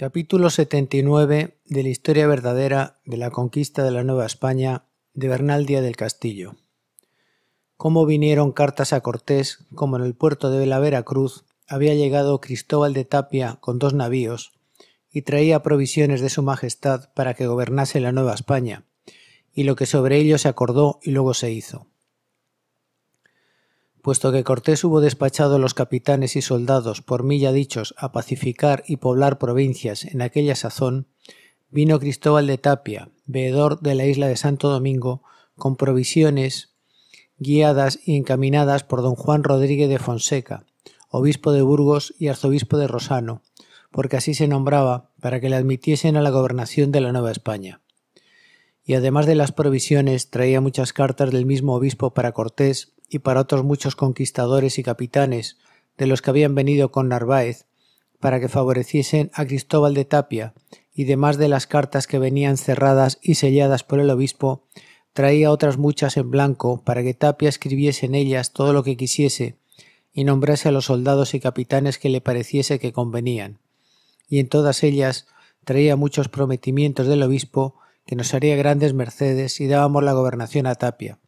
Capítulo 79 de la historia verdadera de la conquista de la Nueva España de Bernal del Castillo. Cómo vinieron cartas a Cortés, como en el puerto de la Veracruz había llegado Cristóbal de Tapia con dos navíos y traía provisiones de su majestad para que gobernase la Nueva España, y lo que sobre ello se acordó y luego se hizo puesto que Cortés hubo despachado los capitanes y soldados por milla dichos a pacificar y poblar provincias en aquella sazón, vino Cristóbal de Tapia, veedor de la isla de Santo Domingo, con provisiones guiadas y encaminadas por don Juan Rodríguez de Fonseca, obispo de Burgos y arzobispo de Rosano, porque así se nombraba, para que le admitiesen a la gobernación de la Nueva España. Y además de las provisiones, traía muchas cartas del mismo obispo para Cortés, y para otros muchos conquistadores y capitanes de los que habían venido con Narváez, para que favoreciesen a Cristóbal de Tapia, y demás de las cartas que venían cerradas y selladas por el obispo, traía otras muchas en blanco para que Tapia escribiese en ellas todo lo que quisiese y nombrase a los soldados y capitanes que le pareciese que convenían. Y en todas ellas traía muchos prometimientos del obispo que nos haría grandes mercedes y dábamos la gobernación a Tapia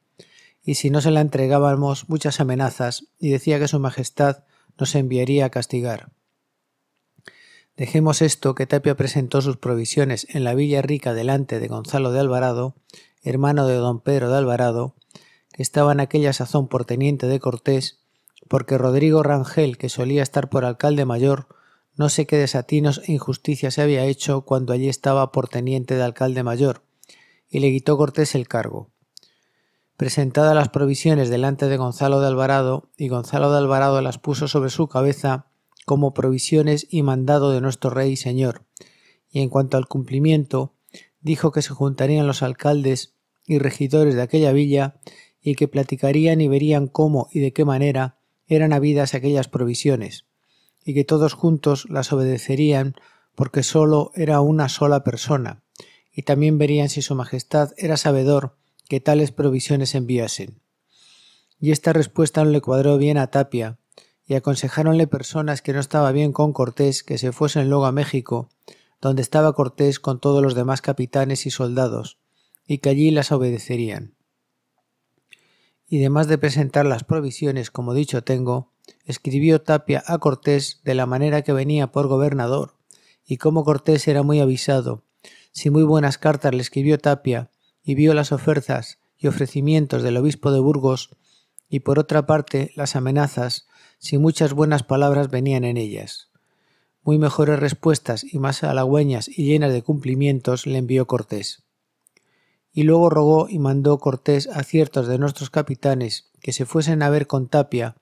y si no se la entregábamos muchas amenazas y decía que su Majestad nos enviaría a castigar. Dejemos esto que Tapia presentó sus provisiones en la Villa Rica delante de Gonzalo de Alvarado, hermano de don Pedro de Alvarado, que estaba en aquella sazón por teniente de Cortés, porque Rodrigo Rangel, que solía estar por alcalde mayor, no sé qué desatinos e injusticias se había hecho cuando allí estaba por teniente de alcalde mayor, y le quitó Cortés el cargo presentadas las provisiones delante de Gonzalo de Alvarado, y Gonzalo de Alvarado las puso sobre su cabeza como provisiones y mandado de nuestro rey y señor. Y en cuanto al cumplimiento, dijo que se juntarían los alcaldes y regidores de aquella villa, y que platicarían y verían cómo y de qué manera eran habidas aquellas provisiones, y que todos juntos las obedecerían porque sólo era una sola persona, y también verían si su Majestad era sabedor que tales provisiones enviasen. Y esta respuesta no le cuadró bien a Tapia, y aconsejáronle personas que no estaba bien con Cortés que se fuesen luego a México, donde estaba Cortés con todos los demás capitanes y soldados, y que allí las obedecerían. Y además de presentar las provisiones, como dicho tengo, escribió Tapia a Cortés de la manera que venía por gobernador, y como Cortés era muy avisado, si muy buenas cartas le escribió Tapia, y vio las ofertas y ofrecimientos del obispo de Burgos, y por otra parte las amenazas si muchas buenas palabras venían en ellas. Muy mejores respuestas y más halagüeñas y llenas de cumplimientos le envió Cortés. Y luego rogó y mandó Cortés a ciertos de nuestros capitanes que se fuesen a ver con Tapia,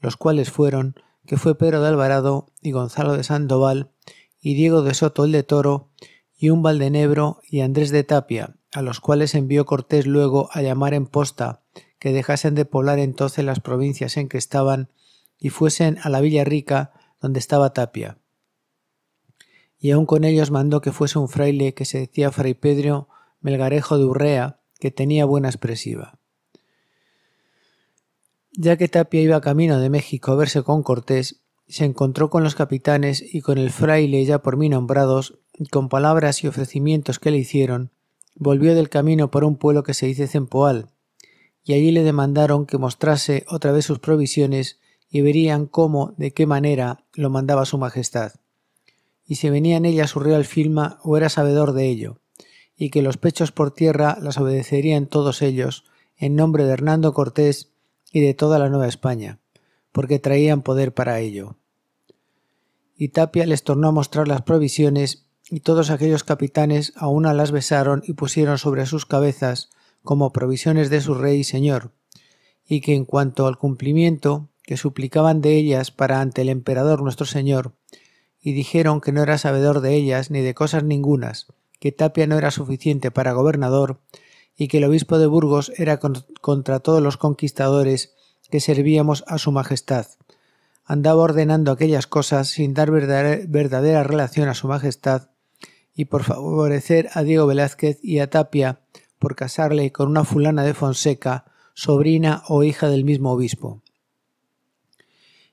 los cuales fueron, que fue Pedro de Alvarado y Gonzalo de Sandoval y Diego de Soto el de Toro y un Valdenebro y Andrés de Tapia a los cuales envió Cortés luego a llamar en posta que dejasen de poblar entonces las provincias en que estaban y fuesen a la Villa Rica donde estaba Tapia. Y aun con ellos mandó que fuese un fraile que se decía Fray Pedro Melgarejo de Urrea, que tenía buena expresiva. Ya que Tapia iba camino de México a verse con Cortés, se encontró con los capitanes y con el fraile ya por mí nombrados, y con palabras y ofrecimientos que le hicieron, volvió del camino por un pueblo que se dice Zempoal, y allí le demandaron que mostrase otra vez sus provisiones y verían cómo, de qué manera lo mandaba su majestad, y si venía en ella su real firma o era sabedor de ello, y que los pechos por tierra las obedecerían todos ellos, en nombre de Hernando Cortés y de toda la Nueva España, porque traían poder para ello. Y Tapia les tornó a mostrar las provisiones y todos aquellos capitanes a una las besaron y pusieron sobre sus cabezas como provisiones de su rey y señor, y que en cuanto al cumplimiento que suplicaban de ellas para ante el emperador nuestro señor, y dijeron que no era sabedor de ellas ni de cosas ningunas, que Tapia no era suficiente para gobernador, y que el obispo de Burgos era contra todos los conquistadores que servíamos a su majestad. Andaba ordenando aquellas cosas sin dar verdadera relación a su majestad y por favorecer a Diego Velázquez y a Tapia por casarle con una fulana de Fonseca, sobrina o hija del mismo obispo.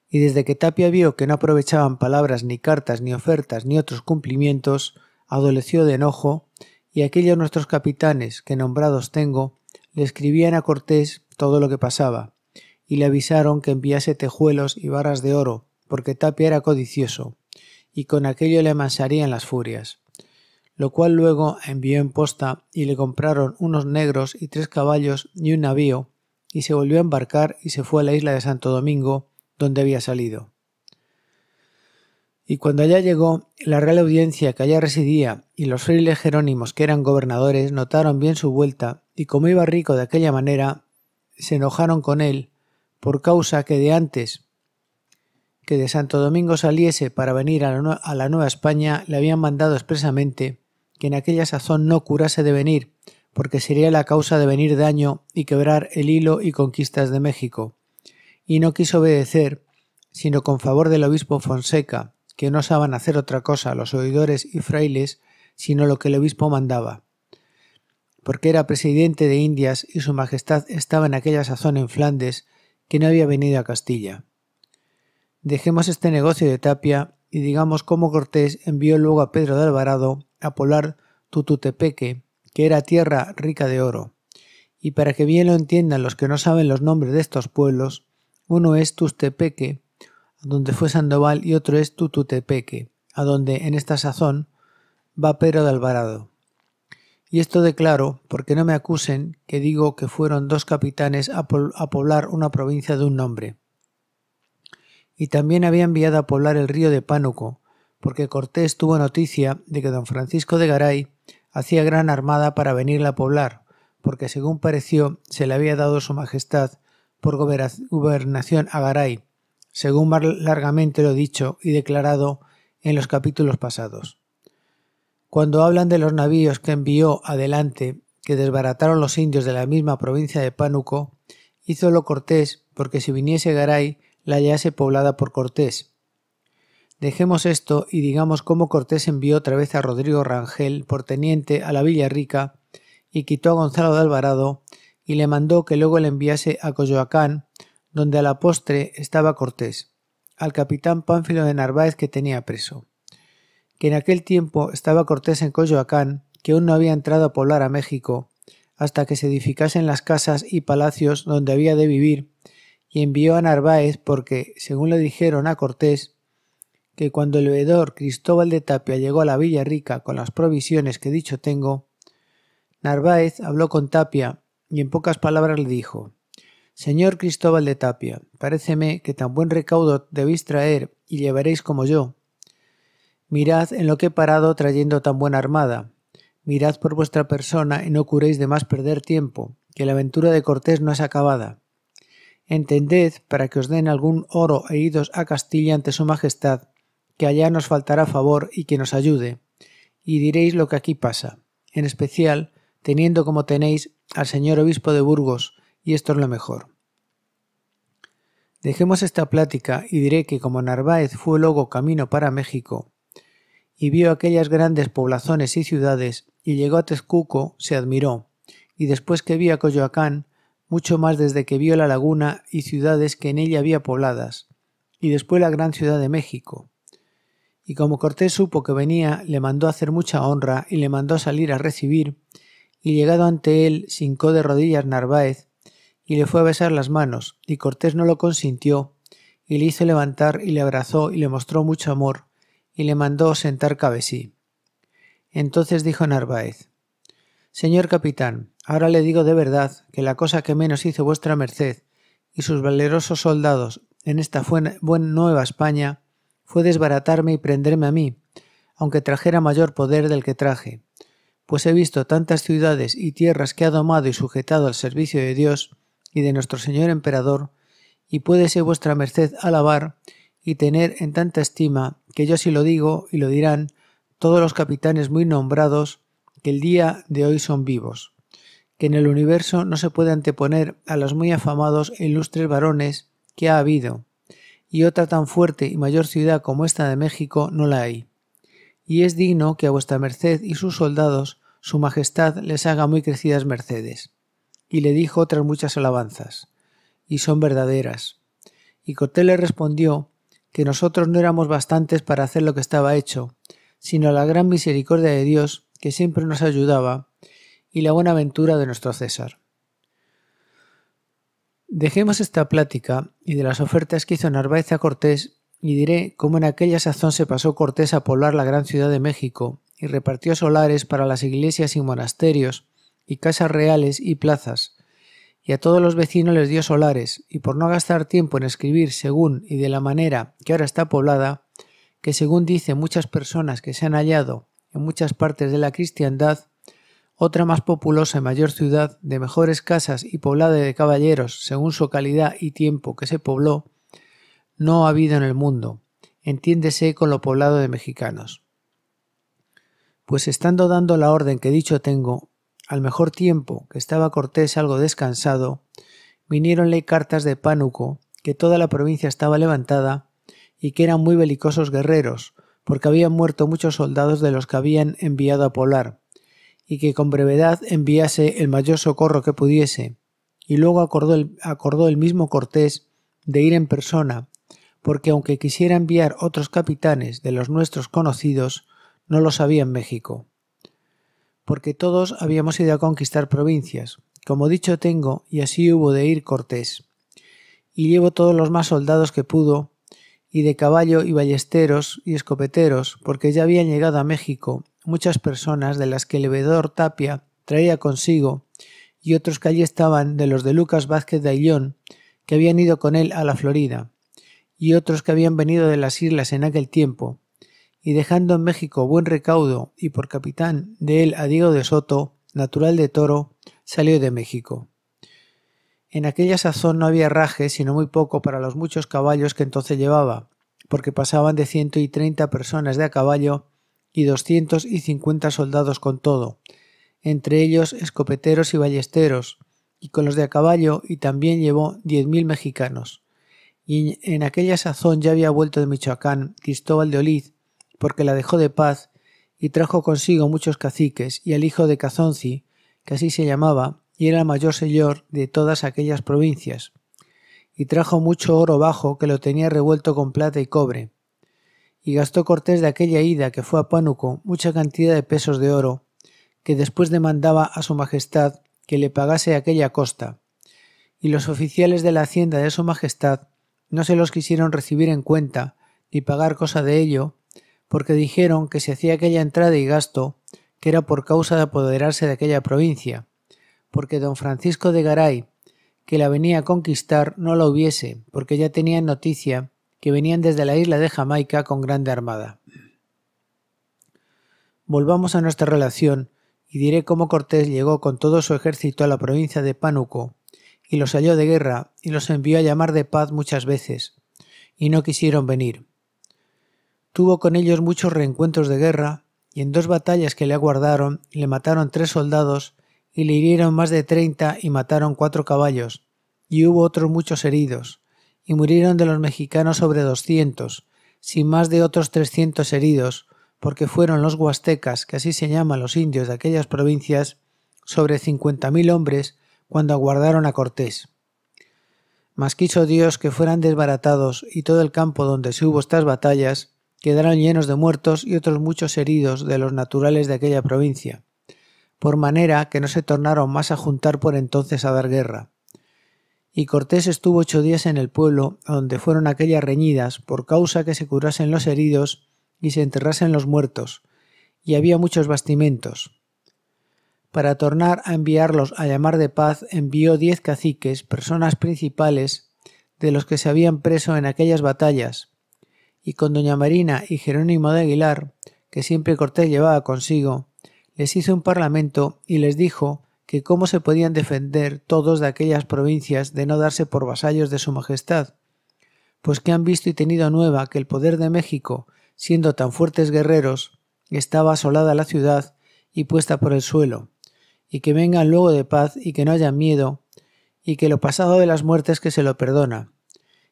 Y desde que Tapia vio que no aprovechaban palabras ni cartas ni ofertas ni otros cumplimientos, adoleció de enojo, y aquellos nuestros capitanes que nombrados tengo le escribían a Cortés todo lo que pasaba, y le avisaron que enviase tejuelos y barras de oro, porque Tapia era codicioso, y con aquello le amansarían las furias lo cual luego envió en posta y le compraron unos negros y tres caballos y un navío, y se volvió a embarcar y se fue a la isla de Santo Domingo, donde había salido. Y cuando allá llegó, la real audiencia que allá residía y los frailes jerónimos que eran gobernadores notaron bien su vuelta, y como iba rico de aquella manera, se enojaron con él, por causa que de antes que de Santo Domingo saliese para venir a la, Nueva España, le habían mandado expresamente que en aquella sazón no curase de venir, porque sería la causa de venir daño y quebrar el hilo y conquistas de México. Y no quiso obedecer, sino con favor del obispo Fonseca, que no saban hacer otra cosa los oidores y frailes, sino lo que el obispo mandaba. Porque era presidente de Indias y su majestad estaba en aquella sazón en Flandes, que no había venido a Castilla. Dejemos este negocio de tapia y digamos cómo Cortés envió luego a Pedro de Alvarado a poblar Tututepeque, que era tierra rica de oro. Y para que bien lo entiendan los que no saben los nombres de estos pueblos, uno es Tustepeque, a donde fue Sandoval, y otro es Tututepeque, a donde en esta sazón va Pedro de Alvarado. Y esto declaro, porque no me acusen que digo que fueron dos capitanes a poblar una provincia de un nombre, y también había enviado a poblar el río de Pánuco, porque Cortés tuvo noticia de que don Francisco de Garay hacía gran armada para venirla a poblar, porque según pareció se le había dado su majestad por gobernación a Garay, según más largamente lo dicho y declarado en los capítulos pasados. Cuando hablan de los navíos que envió adelante, que desbarataron los indios de la misma provincia de Pánuco, lo Cortés porque si viniese Garay la hallase poblada por Cortés. Dejemos esto y digamos cómo Cortés envió otra vez a Rodrigo Rangel por teniente a la Villa Rica y quitó a Gonzalo de Alvarado y le mandó que luego le enviase a Coyoacán, donde a la postre estaba Cortés, al capitán Pánfilo de Narváez que tenía preso. Que en aquel tiempo estaba Cortés en Coyoacán, que aún no había entrado a poblar a México, hasta que se edificasen las casas y palacios donde había de vivir y envió a Narváez porque, según le dijeron a Cortés, que cuando el veedor Cristóbal de Tapia llegó a la Villa Rica con las provisiones que dicho tengo, Narváez habló con Tapia y en pocas palabras le dijo Señor Cristóbal de Tapia, paréceme que tan buen recaudo debéis traer y llevaréis como yo. Mirad en lo que he parado trayendo tan buena armada. Mirad por vuestra persona y no curéis de más perder tiempo, que la aventura de Cortés no es acabada. Entended para que os den algún oro e idos a Castilla ante su majestad, que allá nos faltará favor y que nos ayude, y diréis lo que aquí pasa, en especial teniendo como tenéis al señor obispo de Burgos, y esto es lo mejor. Dejemos esta plática y diré que como Narváez fue luego camino para México, y vio aquellas grandes poblaciones y ciudades, y llegó a Tezcuco, se admiró, y después que vi a Coyoacán, mucho más desde que vio la laguna y ciudades que en ella había pobladas, y después la gran ciudad de México. Y como Cortés supo que venía, le mandó hacer mucha honra y le mandó salir a recibir, y llegado ante él, se hincó de rodillas Narváez, y le fue a besar las manos, y Cortés no lo consintió, y le hizo levantar y le abrazó y le mostró mucho amor, y le mandó sentar cabe sí. Entonces dijo Narváez, Señor capitán, ahora le digo de verdad que la cosa que menos hizo vuestra merced y sus valerosos soldados en esta buen Nueva España fue desbaratarme y prenderme a mí, aunque trajera mayor poder del que traje, pues he visto tantas ciudades y tierras que ha domado y sujetado al servicio de Dios y de nuestro Señor Emperador, y puédese vuestra merced alabar y tener en tanta estima que yo si lo digo y lo dirán todos los capitanes muy nombrados que el día de hoy son vivos, que en el universo no se puede anteponer a los muy afamados e ilustres varones que ha habido, y otra tan fuerte y mayor ciudad como esta de México no la hay. Y es digno que a vuestra merced y sus soldados su majestad les haga muy crecidas mercedes. Y le dijo otras muchas alabanzas, y son verdaderas. Y Cortés le respondió que nosotros no éramos bastantes para hacer lo que estaba hecho, sino la gran misericordia de Dios que siempre nos ayudaba, y la buena ventura de nuestro César. Dejemos esta plática y de las ofertas que hizo Narváez a Cortés y diré cómo en aquella sazón se pasó Cortés a poblar la gran ciudad de México y repartió solares para las iglesias y monasterios y casas reales y plazas, y a todos los vecinos les dio solares, y por no gastar tiempo en escribir según y de la manera que ahora está poblada, que según dicen muchas personas que se han hallado en muchas partes de la cristiandad, otra más populosa y mayor ciudad, de mejores casas y poblada de caballeros según su calidad y tiempo que se pobló, no ha habido en el mundo, entiéndese con lo poblado de mexicanos. Pues estando dando la orden que dicho tengo, al mejor tiempo que estaba Cortés algo descansado, viniéronle cartas de Pánuco que toda la provincia estaba levantada y que eran muy belicosos guerreros, porque habían muerto muchos soldados de los que habían enviado a Polar y que con brevedad enviase el mayor socorro que pudiese. Y luego acordó el, acordó el mismo Cortés de ir en persona, porque aunque quisiera enviar otros capitanes de los nuestros conocidos, no los había en México. Porque todos habíamos ido a conquistar provincias, como dicho tengo, y así hubo de ir Cortés. Y llevo todos los más soldados que pudo, y de caballo y ballesteros y escopeteros, porque ya habían llegado a México muchas personas de las que el bebedor Tapia traía consigo, y otros que allí estaban de los de Lucas Vázquez de Ayllón, que habían ido con él a la Florida, y otros que habían venido de las islas en aquel tiempo, y dejando en México buen recaudo y por capitán de él a Diego de Soto, natural de Toro, salió de México. En aquella sazón no había raje, sino muy poco para los muchos caballos que entonces llevaba, porque pasaban de ciento y treinta personas de a caballo y doscientos y cincuenta soldados con todo, entre ellos escopeteros y ballesteros, y con los de a caballo y también llevó diez mil mexicanos. Y en aquella sazón ya había vuelto de Michoacán Cristóbal de Oliz, porque la dejó de paz, y trajo consigo muchos caciques, y al hijo de Cazonci, que así se llamaba, y era el mayor señor de todas aquellas provincias. Y trajo mucho oro bajo que lo tenía revuelto con plata y cobre. Y gastó Cortés de aquella ida que fue a Pánuco mucha cantidad de pesos de oro, que después demandaba a su majestad que le pagase aquella costa. Y los oficiales de la hacienda de su majestad no se los quisieron recibir en cuenta ni pagar cosa de ello, porque dijeron que se hacía aquella entrada y gasto que era por causa de apoderarse de aquella provincia porque don Francisco de Garay, que la venía a conquistar, no la hubiese, porque ya tenían noticia que venían desde la isla de Jamaica con grande armada. Volvamos a nuestra relación y diré cómo Cortés llegó con todo su ejército a la provincia de Pánuco y los halló de guerra y los envió a llamar de paz muchas veces y no quisieron venir. Tuvo con ellos muchos reencuentros de guerra y en dos batallas que le aguardaron le mataron tres soldados y le hirieron más de treinta y mataron cuatro caballos, y hubo otros muchos heridos, y murieron de los mexicanos sobre doscientos, sin más de otros trescientos heridos, porque fueron los huastecas, que así se llaman los indios de aquellas provincias, sobre cincuenta mil hombres cuando aguardaron a Cortés. Mas quiso Dios que fueran desbaratados y todo el campo donde se hubo estas batallas quedaron llenos de muertos y otros muchos heridos de los naturales de aquella provincia por manera que no se tornaron más a juntar por entonces a dar guerra. Y Cortés estuvo ocho días en el pueblo, donde fueron aquellas reñidas, por causa que se curasen los heridos y se enterrasen los muertos, y había muchos bastimentos. Para tornar a enviarlos a llamar de paz, envió diez caciques, personas principales, de los que se habían preso en aquellas batallas, y con doña Marina y Jerónimo de Aguilar, que siempre Cortés llevaba consigo, les hizo un parlamento y les dijo que cómo se podían defender todos de aquellas provincias de no darse por vasallos de su Majestad, pues que han visto y tenido nueva que el poder de México, siendo tan fuertes guerreros, estaba asolada la ciudad y puesta por el suelo, y que vengan luego de paz y que no hayan miedo, y que lo pasado de las muertes que se lo perdona.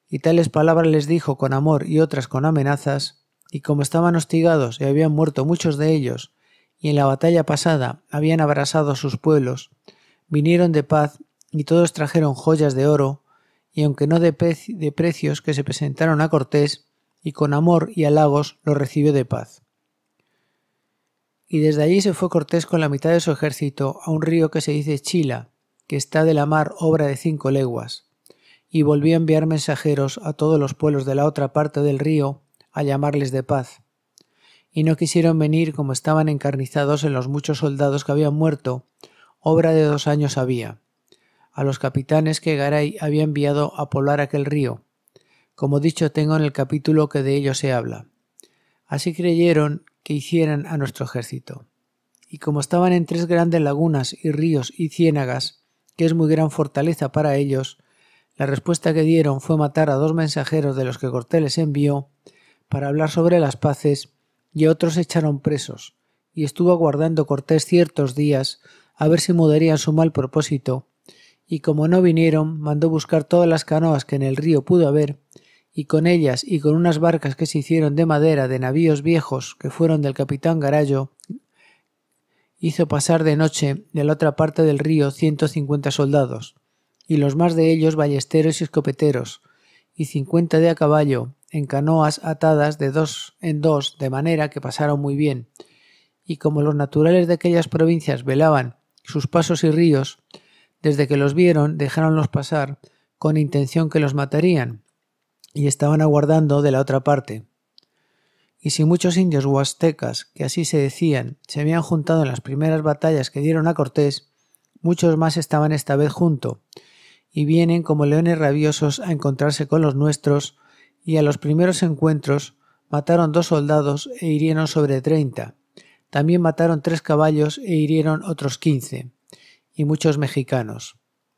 Y tales palabras les dijo con amor y otras con amenazas, y como estaban hostigados y habían muerto muchos de ellos, y en la batalla pasada habían abrasado a sus pueblos, vinieron de paz y todos trajeron joyas de oro, y aunque no de, de precios que se presentaron a Cortés, y con amor y halagos lo recibió de paz. Y desde allí se fue Cortés con la mitad de su ejército a un río que se dice Chila, que está de la mar obra de cinco leguas, y volvió a enviar mensajeros a todos los pueblos de la otra parte del río a llamarles de paz y no quisieron venir como estaban encarnizados en los muchos soldados que habían muerto, obra de dos años había, a los capitanes que Garay había enviado a poblar aquel río, como dicho tengo en el capítulo que de ellos se habla. Así creyeron que hicieran a nuestro ejército. Y como estaban en tres grandes lagunas y ríos y ciénagas, que es muy gran fortaleza para ellos, la respuesta que dieron fue matar a dos mensajeros de los que Cortés les envió para hablar sobre las paces y otros echaron presos, y estuvo aguardando Cortés ciertos días a ver si mudarían su mal propósito, y como no vinieron, mandó buscar todas las canoas que en el río pudo haber, y con ellas y con unas barcas que se hicieron de madera de navíos viejos que fueron del capitán Garayo, hizo pasar de noche de la otra parte del río ciento cincuenta soldados, y los más de ellos ballesteros y escopeteros, y cincuenta de a caballo, en canoas atadas de dos en dos, de manera que pasaron muy bien. Y como los naturales de aquellas provincias velaban sus pasos y ríos, desde que los vieron dejáronlos pasar con intención que los matarían, y estaban aguardando de la otra parte. Y si muchos indios huastecas, que así se decían, se habían juntado en las primeras batallas que dieron a Cortés, muchos más estaban esta vez junto, y vienen como leones rabiosos a encontrarse con los nuestros, y a los primeros encuentros mataron dos soldados e hirieron sobre treinta. También mataron tres caballos e hirieron otros quince, y muchos mexicanos.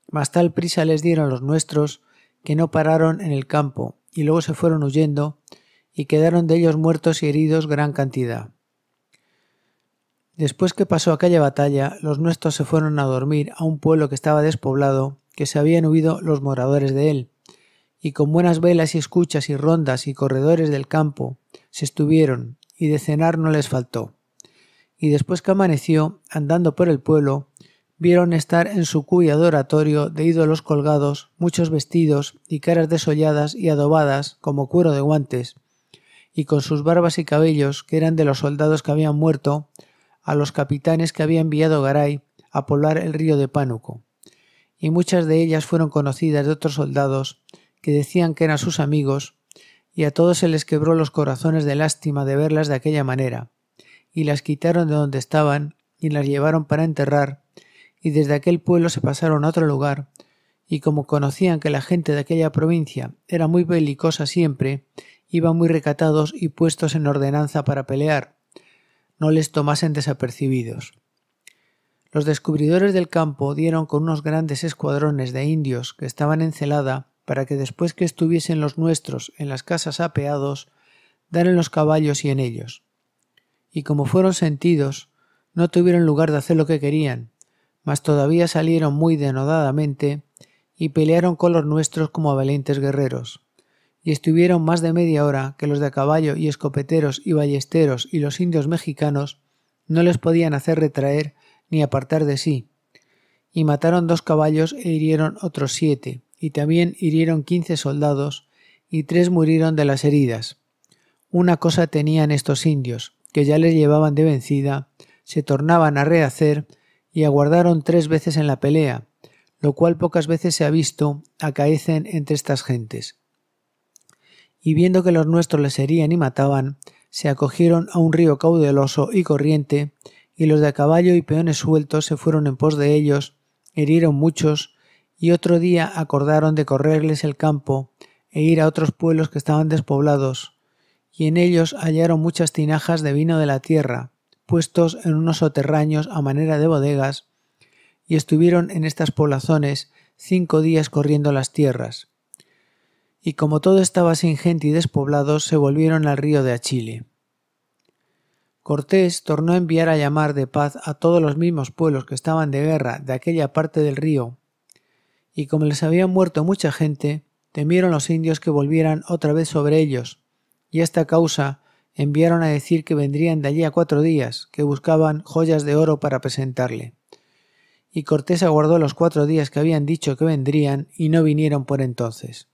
Mas tal prisa les dieron los nuestros, que no pararon en el campo, y luego se fueron huyendo, y quedaron de ellos muertos y heridos gran cantidad. Después que pasó aquella batalla, los nuestros se fueron a dormir a un pueblo que estaba despoblado, que se habían huido los moradores de él, y con buenas velas y escuchas y rondas y corredores del campo se estuvieron, y de cenar no les faltó. Y después que amaneció, andando por el pueblo, vieron estar en su cuya adoratorio de ídolos colgados muchos vestidos y caras desolladas y adobadas como cuero de guantes, y con sus barbas y cabellos que eran de los soldados que habían muerto, a los capitanes que había enviado Garay a poblar el río de Pánuco. Y muchas de ellas fueron conocidas de otros soldados que decían que eran sus amigos, y a todos se les quebró los corazones de lástima de verlas de aquella manera, y las quitaron de donde estaban, y las llevaron para enterrar, y desde aquel pueblo se pasaron a otro lugar, y como conocían que la gente de aquella provincia era muy belicosa siempre, iban muy recatados y puestos en ordenanza para pelear, no les tomasen desapercibidos. Los descubridores del campo dieron con unos grandes escuadrones de indios que estaban en celada para que después que estuviesen los nuestros en las casas apeados, dar en los caballos y en ellos. Y como fueron sentidos, no tuvieron lugar de hacer lo que querían, mas todavía salieron muy denodadamente y pelearon con los nuestros como valientes guerreros. Y estuvieron más de media hora que los de a caballo y escopeteros y ballesteros y los indios mexicanos no les podían hacer retraer ni apartar de sí. Y mataron dos caballos e hirieron otros siete, y también hirieron quince soldados, y tres murieron de las heridas. Una cosa tenían estos indios, que ya les llevaban de vencida, se tornaban a rehacer y aguardaron tres veces en la pelea, lo cual pocas veces se ha visto acaecen entre estas gentes. Y viendo que los nuestros les herían y mataban, se acogieron a un río caudaloso y corriente, y los de a caballo y peones sueltos se fueron en pos de ellos, herieron muchos, y otro día acordaron de correrles el campo e ir a otros pueblos que estaban despoblados, y en ellos hallaron muchas tinajas de vino de la tierra, puestos en unos soterraños a manera de bodegas, y estuvieron en estas poblaciones cinco días corriendo las tierras. Y como todo estaba sin gente y despoblado, se volvieron al río de Achile. Cortés tornó a enviar a llamar de paz a todos los mismos pueblos que estaban de guerra de aquella parte del río y como les había muerto mucha gente, temieron los indios que volvieran otra vez sobre ellos, y a esta causa enviaron a decir que vendrían de allí a cuatro días, que buscaban joyas de oro para presentarle. Y Cortés aguardó los cuatro días que habían dicho que vendrían y no vinieron por entonces.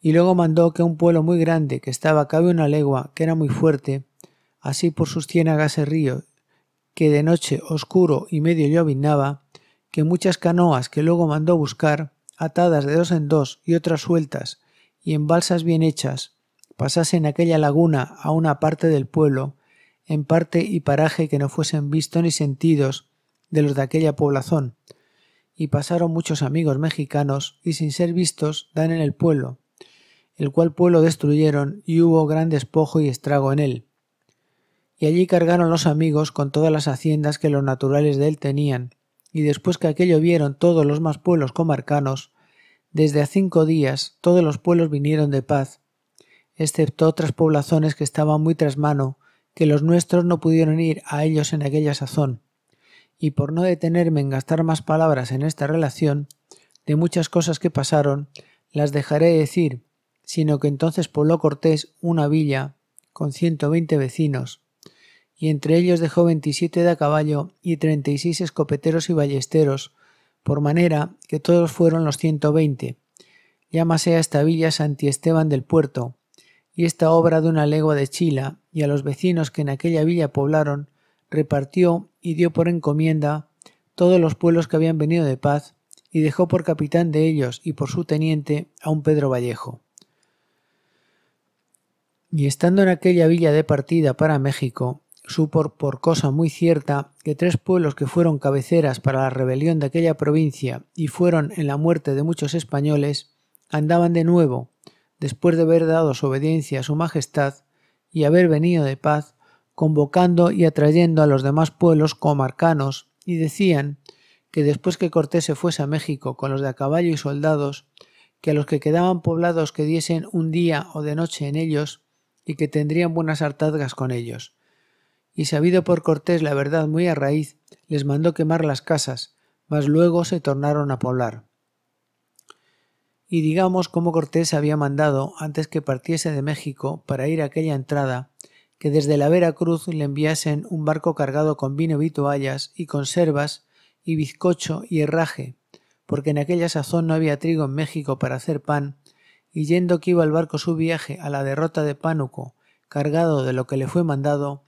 Y luego mandó que un pueblo muy grande, que estaba cabe una legua, que era muy fuerte, así por sus ciénagas el río, que de noche oscuro y medio llovinaba, muchas canoas que luego mandó buscar, atadas de dos en dos y otras sueltas, y en balsas bien hechas, pasasen aquella laguna a una parte del pueblo, en parte y paraje que no fuesen vistos ni sentidos de los de aquella población y pasaron muchos amigos mexicanos, y sin ser vistos dan en el pueblo, el cual pueblo destruyeron y hubo gran despojo y estrago en él. Y allí cargaron los amigos con todas las haciendas que los naturales de él tenían, y después que aquello vieron todos los más pueblos comarcanos, desde a cinco días todos los pueblos vinieron de paz, excepto otras poblaciones que estaban muy tras mano, que los nuestros no pudieron ir a ellos en aquella sazón. Y por no detenerme en gastar más palabras en esta relación, de muchas cosas que pasaron, las dejaré decir, sino que entonces pobló Cortés una villa con ciento veinte vecinos, y entre ellos dejó veintisiete de a caballo y treinta y seis escopeteros y ballesteros, por manera que todos fueron los ciento veinte. Llámase a esta villa Santi Esteban del Puerto, y esta obra de una legua de Chila, y a los vecinos que en aquella villa poblaron, repartió y dio por encomienda todos los pueblos que habían venido de paz, y dejó por capitán de ellos y por su teniente a un Pedro Vallejo. Y estando en aquella villa de partida para México, supo por cosa muy cierta que tres pueblos que fueron cabeceras para la rebelión de aquella provincia y fueron en la muerte de muchos españoles, andaban de nuevo, después de haber dado su obediencia a su Majestad y haber venido de paz, convocando y atrayendo a los demás pueblos comarcanos, y decían que después que Cortés se fuese a México con los de a caballo y soldados, que a los que quedaban poblados que diesen un día o de noche en ellos, y que tendrían buenas hartazgas con ellos y sabido por Cortés la verdad muy a raíz, les mandó quemar las casas, mas luego se tornaron a poblar. Y digamos cómo Cortés había mandado, antes que partiese de México para ir a aquella entrada, que desde la Vera Cruz le enviasen un barco cargado con vino y toallas y conservas y bizcocho y herraje, porque en aquella sazón no había trigo en México para hacer pan, y yendo que iba el barco su viaje a la derrota de Pánuco, cargado de lo que le fue mandado,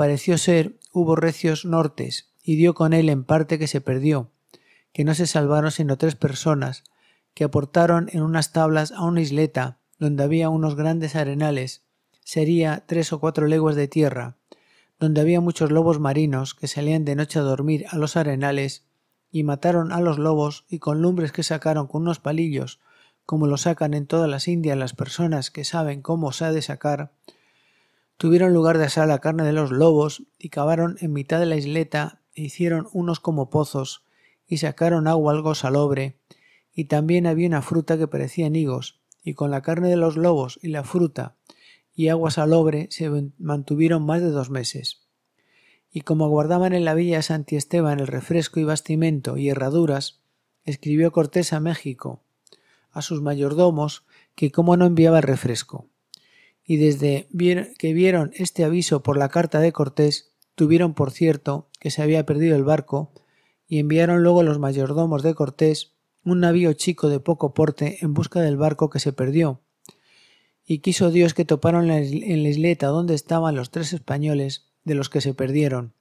Pareció ser, hubo recios nortes, y dio con él en parte que se perdió, que no se salvaron sino tres personas, que aportaron en unas tablas a una isleta, donde había unos grandes arenales, sería tres o cuatro leguas de tierra, donde había muchos lobos marinos que salían de noche a dormir a los arenales, y mataron a los lobos y con lumbres que sacaron con unos palillos, como lo sacan en todas las Indias las personas que saben cómo se ha de sacar, tuvieron lugar de asar la carne de los lobos y cavaron en mitad de la isleta e hicieron unos como pozos y sacaron agua algo salobre y también había una fruta que parecían higos y con la carne de los lobos y la fruta y agua salobre se mantuvieron más de dos meses. Y como guardaban en la villa de Santiesteban el refresco y bastimento y herraduras, escribió Cortés a México, a sus mayordomos, que cómo no enviaba el refresco y desde que vieron este aviso por la carta de Cortés, tuvieron por cierto que se había perdido el barco, y enviaron luego los mayordomos de Cortés un navío chico de poco porte en busca del barco que se perdió. Y quiso Dios que toparon en la isleta donde estaban los tres españoles de los que se perdieron,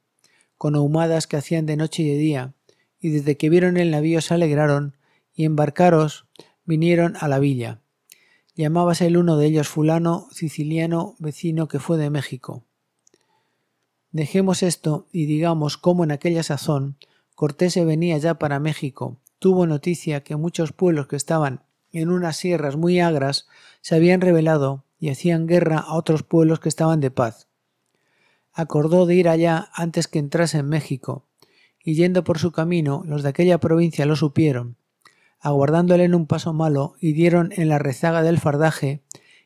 con ahumadas que hacían de noche y de día, y desde que vieron el navío se alegraron, y embarcaros vinieron a la villa. Llamábase el uno de ellos fulano, siciliano, vecino que fue de México. Dejemos esto y digamos cómo en aquella sazón Cortés se venía ya para México, tuvo noticia que muchos pueblos que estaban en unas sierras muy agras se habían rebelado y hacían guerra a otros pueblos que estaban de paz. Acordó de ir allá antes que entrase en México, y yendo por su camino los de aquella provincia lo supieron, aguardándole en un paso malo, y dieron en la rezaga del fardaje,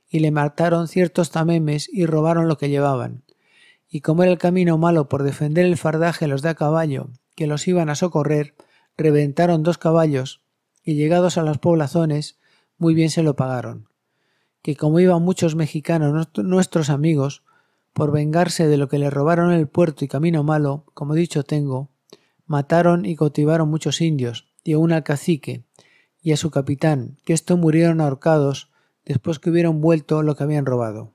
y le mataron ciertos tamemes y robaron lo que llevaban. Y como era el camino malo por defender el fardaje los de a caballo, que los iban a socorrer, reventaron dos caballos, y llegados a las poblazones, muy bien se lo pagaron. Que como iban muchos mexicanos nuestros amigos, por vengarse de lo que le robaron el puerto y camino malo, como dicho tengo, mataron y cautivaron muchos indios, y aún al cacique, y a su capitán, que estos murieron ahorcados después que hubieron vuelto lo que habían robado.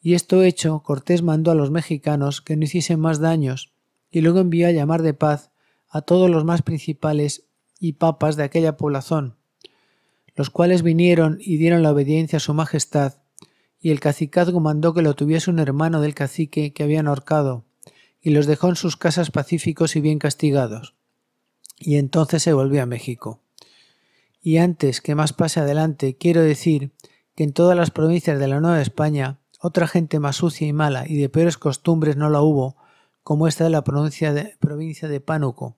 Y esto hecho, Cortés mandó a los mexicanos que no hiciesen más daños, y luego envió a llamar de paz a todos los más principales y papas de aquella población, los cuales vinieron y dieron la obediencia a su majestad, y el cacicazgo mandó que lo tuviese un hermano del cacique que habían ahorcado, y los dejó en sus casas pacíficos y bien castigados. Y entonces se volvió a México. Y antes que más pase adelante, quiero decir que en todas las provincias de la Nueva España otra gente más sucia y mala y de peores costumbres no la hubo, como esta de la provincia de, Pánuco,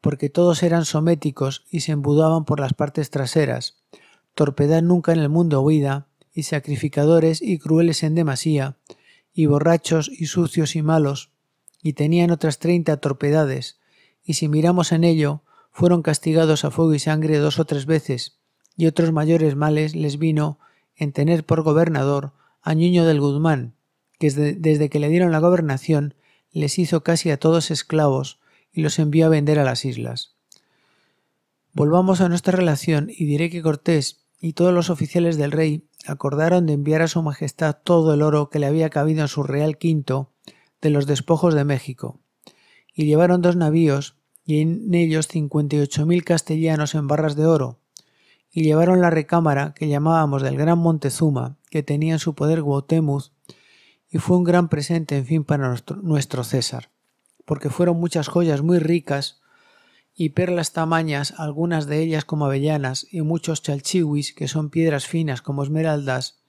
porque todos eran sométicos y se embudaban por las partes traseras, torpedad nunca en el mundo huida, y sacrificadores y crueles en demasía, y borrachos y sucios y malos, y tenían otras treinta torpedades, y si miramos en ello, fueron castigados a fuego y sangre dos o tres veces, y otros mayores males les vino en tener por gobernador a Ñuño del Guzmán, que desde que le dieron la gobernación les hizo casi a todos esclavos y los envió a vender a las islas. Volvamos a nuestra relación y diré que Cortés y todos los oficiales del rey acordaron de enviar a su majestad todo el oro que le había cabido en su real quinto de los despojos de México, y llevaron dos navíos y en ellos 58.000 castellanos en barras de oro, y llevaron la recámara que llamábamos del gran Montezuma, que tenía en su poder Guatemuz y fue un gran presente, en fin, para nuestro, César, porque fueron muchas joyas muy ricas y perlas tamañas, algunas de ellas como avellanas, y muchos chalchihuis que son piedras finas como esmeraldas,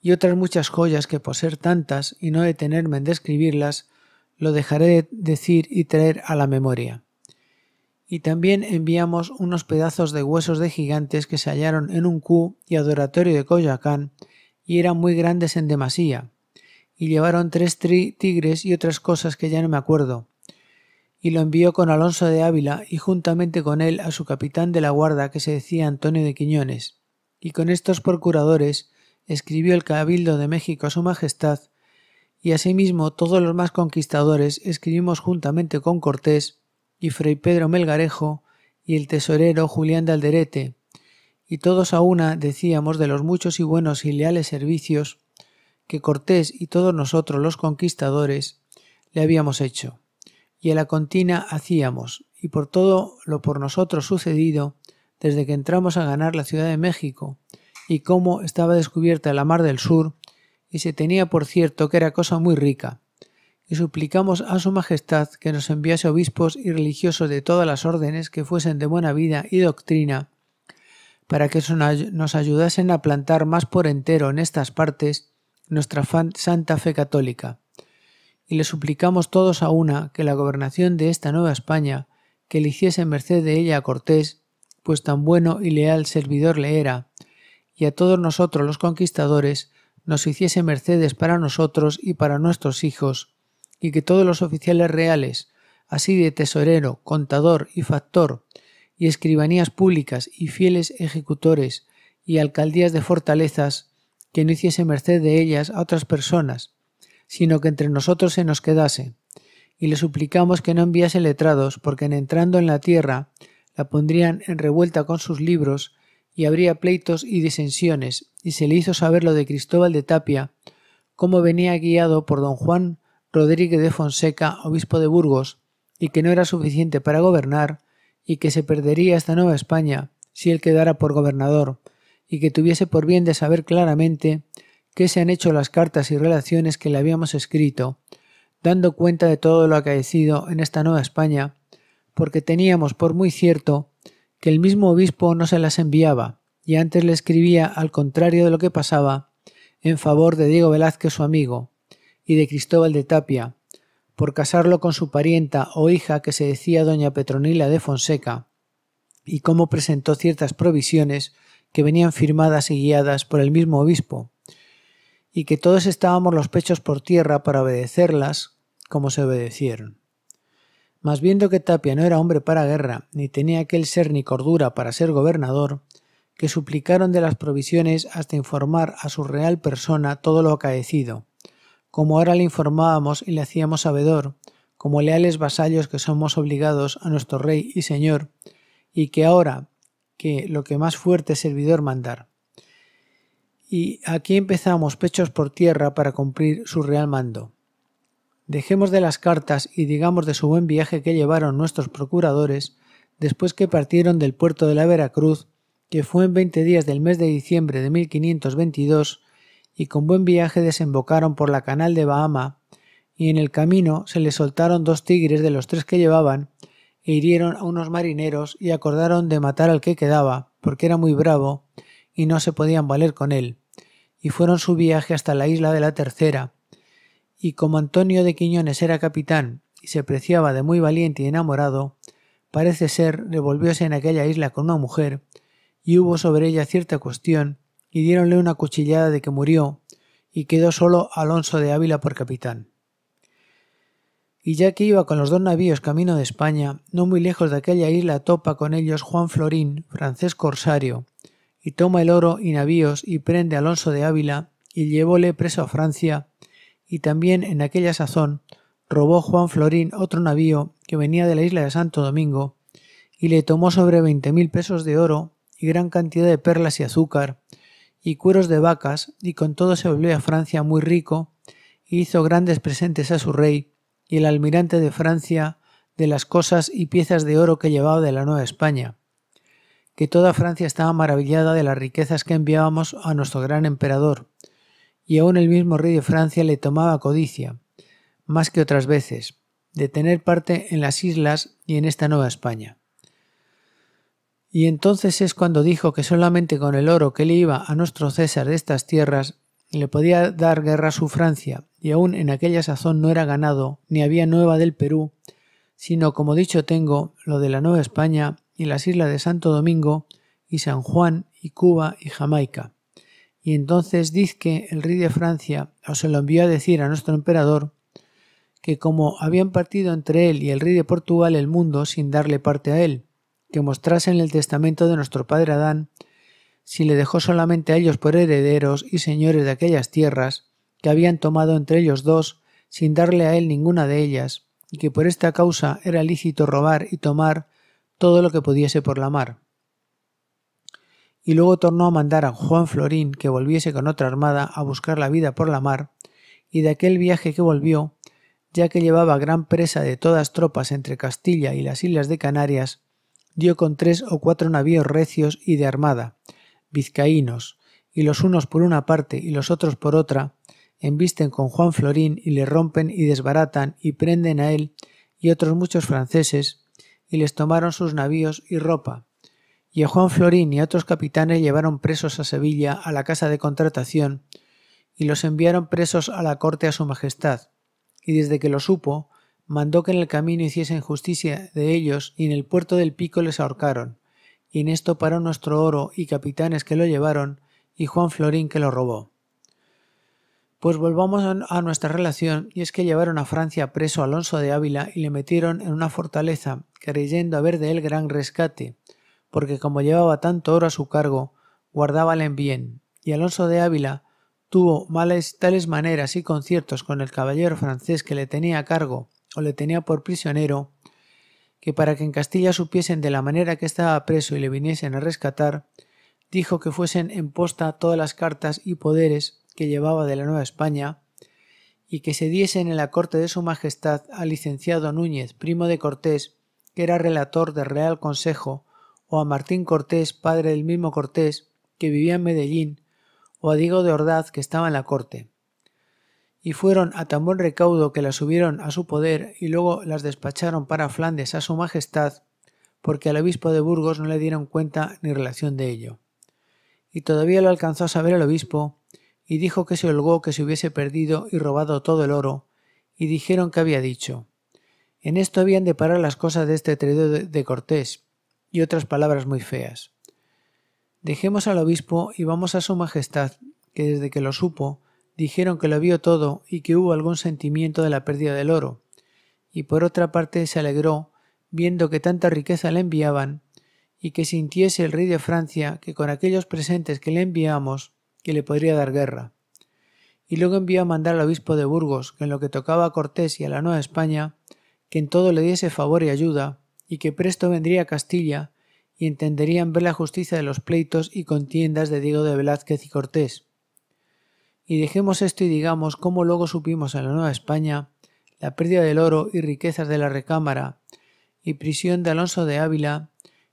y otras muchas joyas que por ser tantas y no detenerme en describirlas, lo dejaré de decir y traer a la memoria y también enviamos unos pedazos de huesos de gigantes que se hallaron en un cu y adoratorio de Coyoacán y eran muy grandes en demasía, y llevaron tres tigres y otras cosas que ya no me acuerdo. Y lo envió con Alonso de Ávila y juntamente con él a su capitán de la guarda que se decía Antonio de Quiñones, y con estos procuradores escribió el Cabildo de México a su Majestad, y asimismo todos los más conquistadores escribimos juntamente con Cortés y Fray Pedro Melgarejo, y el tesorero Julián de Alderete, y todos a una decíamos de los muchos y buenos y leales servicios que Cortés y todos nosotros los conquistadores le habíamos hecho, y a la contina hacíamos, y por todo lo por nosotros sucedido desde que entramos a ganar la Ciudad de México, y cómo estaba descubierta la mar del sur, y se tenía por cierto que era cosa muy rica, y suplicamos a Su Majestad que nos enviase obispos y religiosos de todas las órdenes que fuesen de buena vida y doctrina, para que nos ayudasen a plantar más por entero en estas partes nuestra santa fe católica. Y le suplicamos todos a una que la gobernación de esta Nueva España, que le hiciese merced de ella a Cortés, pues tan bueno y leal servidor le era, y a todos nosotros los conquistadores, nos hiciese mercedes para nosotros y para nuestros hijos, y que todos los oficiales reales, así de tesorero, contador y factor, y escribanías públicas y fieles ejecutores y alcaldías de fortalezas, que no hiciese merced de ellas a otras personas, sino que entre nosotros se nos quedase. Y le suplicamos que no enviase letrados, porque en entrando en la tierra la pondrían en revuelta con sus libros, y habría pleitos y disensiones, y se le hizo saber lo de Cristóbal de Tapia, cómo venía guiado por don Juan Rodríguez de Fonseca, obispo de Burgos, y que no era suficiente para gobernar, y que se perdería esta Nueva España si él quedara por gobernador, y que tuviese por bien de saber claramente qué se han hecho las cartas y relaciones que le habíamos escrito, dando cuenta de todo lo acaecido en esta Nueva España, porque teníamos por muy cierto que el mismo obispo no se las enviaba, y antes le escribía al contrario de lo que pasaba, en favor de Diego Velázquez su amigo, y de Cristóbal de Tapia, por casarlo con su parienta o hija que se decía doña Petronila de Fonseca, y cómo presentó ciertas provisiones que venían firmadas y guiadas por el mismo obispo, y que todos estábamos los pechos por tierra para obedecerlas como se obedecieron. Mas viendo que Tapia no era hombre para guerra, ni tenía aquel ser ni cordura para ser gobernador, que suplicaron de las provisiones hasta informar a su real persona todo lo acaecido, como ahora le informábamos y le hacíamos sabedor, como leales vasallos que somos obligados a nuestro Rey y Señor, y que ahora que lo que más fuerte es servidor mandar. Y aquí empezamos pechos por tierra para cumplir su real mando. Dejemos de las cartas y digamos de su buen viaje que llevaron nuestros procuradores después que partieron del puerto de la Veracruz, que fue en veinte días del mes de diciembre de 1522, y con buen viaje desembocaron por la canal de Bahama, y en el camino se les soltaron dos tigres de los tres que llevaban, e hirieron a unos marineros y acordaron de matar al que quedaba, porque era muy bravo, y no se podían valer con él, y fueron su viaje hasta la isla de la tercera, y como Antonio de Quiñones era capitán y se preciaba de muy valiente y enamorado, parece ser revolvióse en aquella isla con una mujer, y hubo sobre ella cierta cuestión y diéronle una cuchillada de que murió, y quedó solo Alonso de Ávila por capitán. Y ya que iba con los dos navíos camino de España, no muy lejos de aquella isla topa con ellos Juan Florín, francés corsario, y toma el oro y navíos y prende Alonso de Ávila y llevóle preso a Francia, y también en aquella sazón robó Juan Florín otro navío que venía de la isla de Santo Domingo, y le tomó sobre veinte mil pesos de oro y gran cantidad de perlas y azúcar, y cueros de vacas, y con todo se volvió a Francia muy rico, hizo grandes presentes a su rey, y el almirante de Francia, de las cosas y piezas de oro que llevaba de la Nueva España, que toda Francia estaba maravillada de las riquezas que enviábamos a nuestro gran emperador, y aun el mismo rey de Francia le tomaba codicia, más que otras veces, de tener parte en las islas y en esta Nueva España. Y entonces es cuando dijo que solamente con el oro que le iba a nuestro César de estas tierras le podía dar guerra a su Francia, y aún en aquella sazón no era ganado, ni había nueva del Perú, sino, como dicho tengo, lo de la Nueva España y las islas de Santo Domingo y San Juan y Cuba y Jamaica. Y entonces dizque el rey de Francia se lo envió a decir a nuestro emperador que como habían partido entre él y el rey de Portugal el mundo sin darle parte a él, que en el testamento de nuestro padre Adán, si le dejó solamente a ellos por herederos y señores de aquellas tierras, que habían tomado entre ellos dos, sin darle a él ninguna de ellas, y que por esta causa era lícito robar y tomar todo lo que pudiese por la mar. Y luego tornó a mandar a Juan Florín que volviese con otra armada a buscar la vida por la mar, y de aquel viaje que volvió, ya que llevaba gran presa de todas tropas entre Castilla y las islas de Canarias, dio con tres o cuatro navíos recios y de armada, vizcaínos, y los unos por una parte y los otros por otra, embisten con Juan Florín y le rompen y desbaratan y prenden a él y otros muchos franceses, y les tomaron sus navíos y ropa. Y a Juan Florín y a otros capitanes llevaron presos a Sevilla a la casa de contratación, y los enviaron presos a la corte a su majestad. Y desde que lo supo, mandó que en el camino hiciesen justicia de ellos y en el puerto del pico les ahorcaron. Y en esto paró nuestro oro y capitanes que lo llevaron y Juan Florín que lo robó. Pues volvamos a nuestra relación, y es que llevaron a Francia preso a Alonso de Ávila y le metieron en una fortaleza, creyendo haber de él gran rescate, porque como llevaba tanto oro a su cargo, guardábala en bien, y Alonso de Ávila tuvo males, tales maneras y conciertos con el caballero francés que le tenía a cargo, o le tenía por prisionero, que para que en Castilla supiesen de la manera que estaba preso y le viniesen a rescatar, dijo que fuesen en posta todas las cartas y poderes que llevaba de la Nueva España, y que se diesen en la corte de su Majestad al licenciado Núñez, primo de Cortés, que era relator del Real Consejo, o a Martín Cortés, padre del mismo Cortés, que vivía en Medellín, o a Diego de Ordaz, que estaba en la corte y fueron a tan buen recaudo que las subieron a su poder y luego las despacharon para Flandes a su majestad, porque al obispo de Burgos no le dieron cuenta ni relación de ello. Y todavía lo alcanzó a saber el obispo, y dijo que se holgó que se hubiese perdido y robado todo el oro, y dijeron que había dicho. En esto habían de parar las cosas de este traidor de Cortés, y otras palabras muy feas. Dejemos al obispo y vamos a su majestad, que desde que lo supo, dijeron que lo vio todo y que hubo algún sentimiento de la pérdida del oro, y por otra parte se alegró viendo que tanta riqueza le enviaban, y que sintiese el rey de Francia que con aquellos presentes que le enviamos, que le podría dar guerra. Y luego envió a mandar al obispo de Burgos, que en lo que tocaba a Cortés y a la Nueva España, que en todo le diese favor y ayuda, y que presto vendría a Castilla, y entenderían ver la justicia de los pleitos y contiendas de Diego de Velázquez y Cortés y dejemos esto y digamos cómo luego supimos en la Nueva España la pérdida del oro y riquezas de la recámara, y prisión de Alonso de Ávila,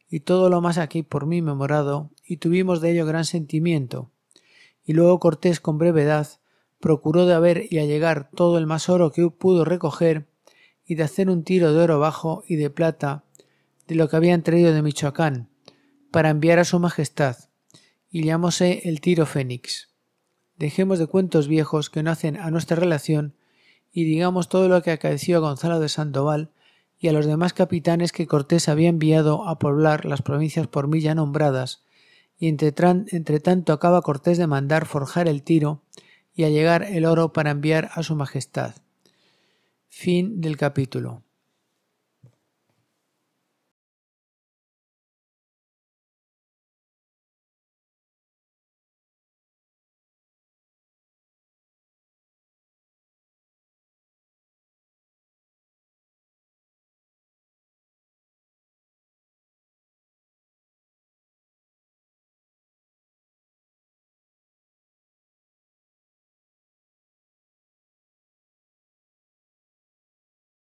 y todo lo más aquí por mí memorado, y tuvimos de ello gran sentimiento. Y luego Cortés con brevedad procuró de haber y allegar todo el más oro que pudo recoger, y de hacer un tiro de oro bajo y de plata de lo que habían traído de Michoacán, para enviar a su Majestad, y llámose el tiro Fénix. Dejemos de cuentos viejos que no hacen a nuestra relación y digamos todo lo que acaeció a Gonzalo de Sandoval y a los demás capitanes que Cortés había enviado a poblar las provincias por mí ya nombradas, y entre, tanto acaba Cortés de mandar forjar el tiro y llegar el oro para enviar a su majestad. Fin del capítulo.